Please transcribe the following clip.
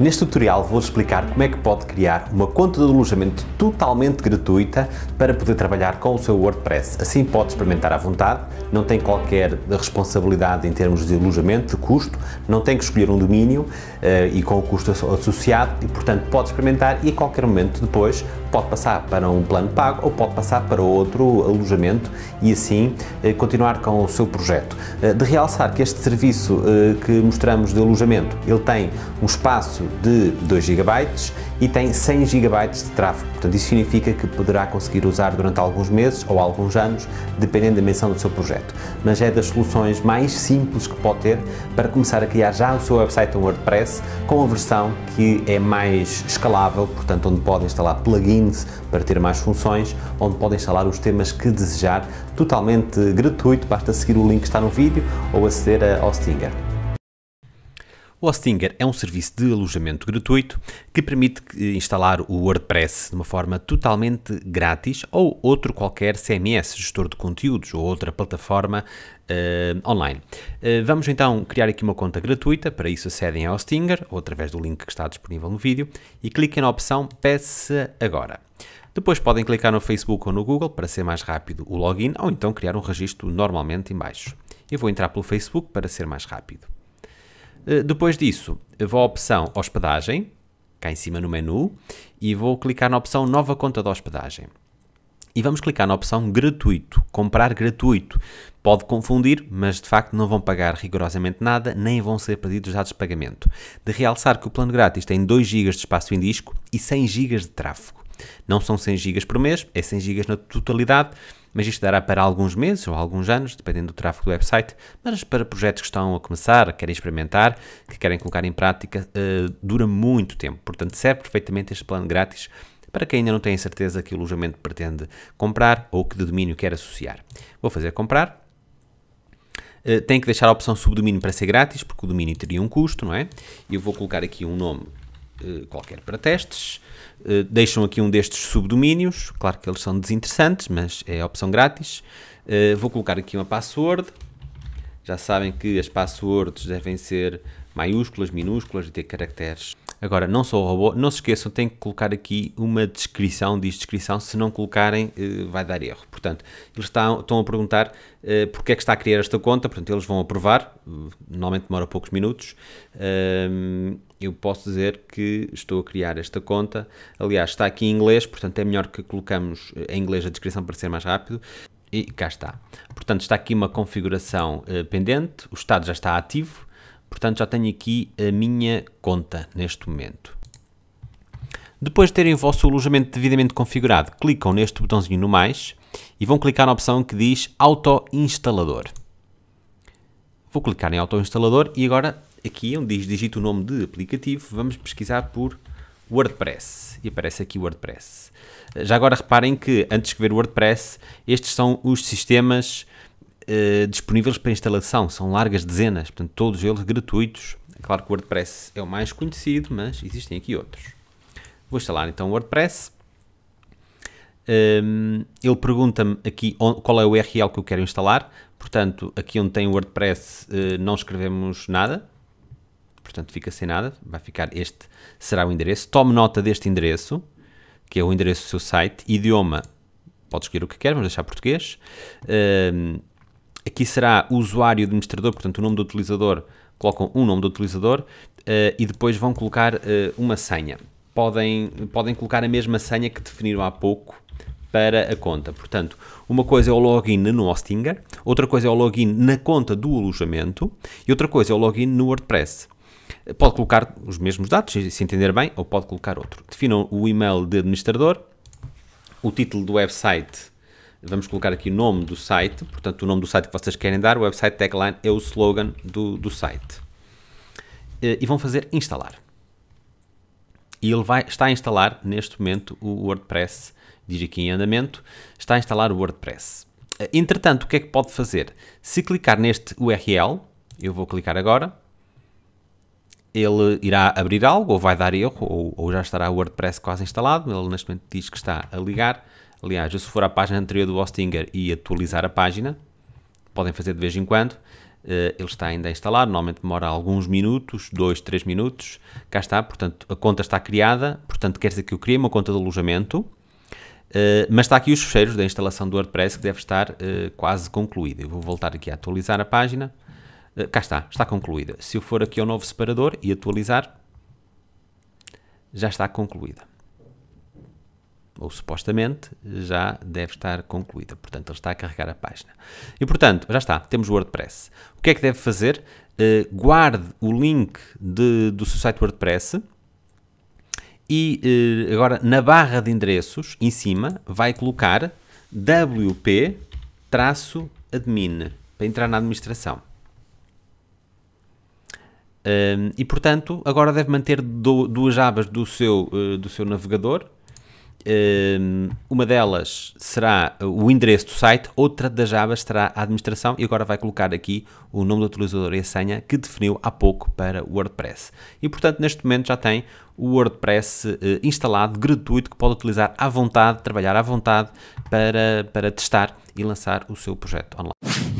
Neste tutorial vou explicar como é que pode criar uma conta de alojamento totalmente gratuita para poder trabalhar com o seu WordPress. Assim pode experimentar à vontade, não tem qualquer responsabilidade em termos de alojamento, de custo, não tem que escolher um domínio uh, e com o custo associado e portanto pode experimentar e a qualquer momento depois pode passar para um plano pago ou pode passar para outro alojamento e assim eh, continuar com o seu projeto. Eh, de realçar que este serviço eh, que mostramos de alojamento, ele tem um espaço de 2 GB e tem 100 GB de tráfego. Portanto, isso significa que poderá conseguir usar durante alguns meses ou alguns anos, dependendo da dimensão do seu projeto. Mas é das soluções mais simples que pode ter para começar a criar já o seu website em WordPress com a versão que é mais escalável, portanto, onde pode instalar plugins para ter mais funções, onde pode instalar os temas que desejar, totalmente gratuito, basta seguir o link que está no vídeo ou aceder ao Stinger. O Hostinger é um serviço de alojamento gratuito que permite eh, instalar o WordPress de uma forma totalmente grátis ou outro qualquer CMS, gestor de conteúdos ou outra plataforma uh, online. Uh, vamos então criar aqui uma conta gratuita, para isso acedem ao Hostinger ou através do link que está disponível no vídeo e cliquem na opção Peça Agora. Depois podem clicar no Facebook ou no Google para ser mais rápido o login ou então criar um registro normalmente em baixo. Eu vou entrar pelo Facebook para ser mais rápido. Eh, depois disso, vou à opção Hospedagem, cá em cima no menu, e vou clicar na opção Nova conta de hospedagem. E vamos clicar na opção Gratuito, Comprar gratuito. Pode confundir, mas de facto não vão pagar rigorosamente nada, nem vão ser pedidos dados de pagamento. De realçar que o plano grátis tem 2 GB de espaço em disco e 100 GB de tráfego. Não são 100 GB por mês, é 100 GB na totalidade mas isto dará para alguns meses ou alguns anos, dependendo do tráfego do website, mas para projetos que estão a começar, querem experimentar, que querem colocar em prática, uh, dura muito tempo. Portanto, serve perfeitamente este plano grátis para quem ainda não tem certeza que o alojamento pretende comprar ou que de domínio quer associar. Vou fazer comprar. Uh, tem que deixar a opção subdomínio para ser grátis, porque o domínio teria um custo, não é? Eu vou colocar aqui um nome eh, qualquer para testes. Eh, deixam aqui um destes subdomínios, claro que eles são desinteressantes, mas é a opção grátis. Eh, vou colocar aqui uma password. Já sabem que as passwords devem ser maiúsculas, minúsculas e ter caracteres Agora, não sou robô, não se esqueçam, tem que colocar aqui uma descrição, diz descrição, se não colocarem eh, vai dar erro. Portanto, eles estão, estão a perguntar uh, porque é que está a criar esta conta, portanto, eles vão aprovar, eh, normalmente demora poucos minutos. eu posso dizer que estou a criar esta conta. Aliás, está aqui em inglês, portanto é melhor que colocamos em inglês a descrição para ser mais rápido. E cá está. Portanto, está aqui uma configuração uh, pendente, o estado já está ativo, Portanto, já tenho aqui a minha conta neste momento. Depois de terem o vosso alojamento devidamente configurado, clicam neste botãozinho no mais e vão clicar na opção que diz Autoinstalador. Vou clicar em Autoinstalador e agora aqui é onde diz digita o nome de aplicativo, vamos pesquisar por WordPress. E aparece aqui WordPress. Já agora reparem que, antes de ver o WordPress, estes são os sistemas eh, disponíveis para instalação, são largas dezenas, portanto, todos eles gratuitos. É claro que o WordPress é o mais conhecido, mas existem aqui outros. Vou instalar então o WordPress. Um, ehm, ele pergunta-me aqui qual é o URL que eu quero instalar. Portanto, aqui onde tem o WordPress uh, não escrevemos nada. Portanto, fica sem nada. Vai ficar este, será o endereço. Tome nota deste endereço, que é o endereço do seu site. Idioma, pode escolher o que quer, vamos deixar português. Um, ehm, Aqui será usuário administrador, portanto o nome do utilizador, colocam um nome do utilizador uh, e depois vão colocar uh, uma senha. Podem, podem colocar a mesma senha que definiram há pouco para a conta. Portanto, uma coisa é o login no Hostinger, outra coisa é o login na conta do alojamento e outra coisa é o login no WordPress. Pode colocar os mesmos dados, se entender bem, ou pode colocar outro. Definam o e-mail de administrador, o título do website Vamos colocar aqui o nome do site, portanto, o nome do site que vocês querem dar, o website tagline é o slogan do, do site. Eh, e vão fazer instalar. E ele vai, está a instalar neste momento o WordPress, diz aqui em andamento, está a instalar o WordPress. Eh, entretanto, o que é que pode fazer? Se clicar neste URL, eu vou clicar agora, ele irá abrir algo, ou vai dar erro, ou, ou já estará o WordPress quase instalado, ele neste momento diz que está a ligar Aliás, se for à página anterior do Hostinger e atualizar a página, podem fazer de vez em quando, eh, ele está ainda a instalar, normalmente demora alguns minutos, 2, 3 minutos, cá está, portanto a conta está criada, portanto quer dizer que eu criei uma conta de alojamento, eh, mas está aqui os fecheiros da instalação do WordPress que deve estar eh, quase concluída, eu vou voltar aqui a atualizar a página, cá está, está concluída, se eu for aqui ao novo separador e atualizar, já está concluída ou supostamente, já deve estar concluída. Portanto, ele está a carregar a página. E, portanto, já está, temos o WordPress. O que é que deve fazer? Uh, guarde o link de, do seu site WordPress e uh, agora na barra de endereços, em cima, vai colocar wp-admin para entrar na administração. Ehm, e portanto, agora deve manter do, duas abas do seu, uh, do seu navegador, Ehm, uma delas será o endereço do site, outra das abas será a administração e agora vai colocar aqui o nome do utilizador e a senha que definiu há pouco para o WordPress. E portanto, neste momento já tem o WordPress eh, instalado, gratuito, que pode utilizar à vontade, trabalhar à vontade para, para testar e lançar o seu projeto online.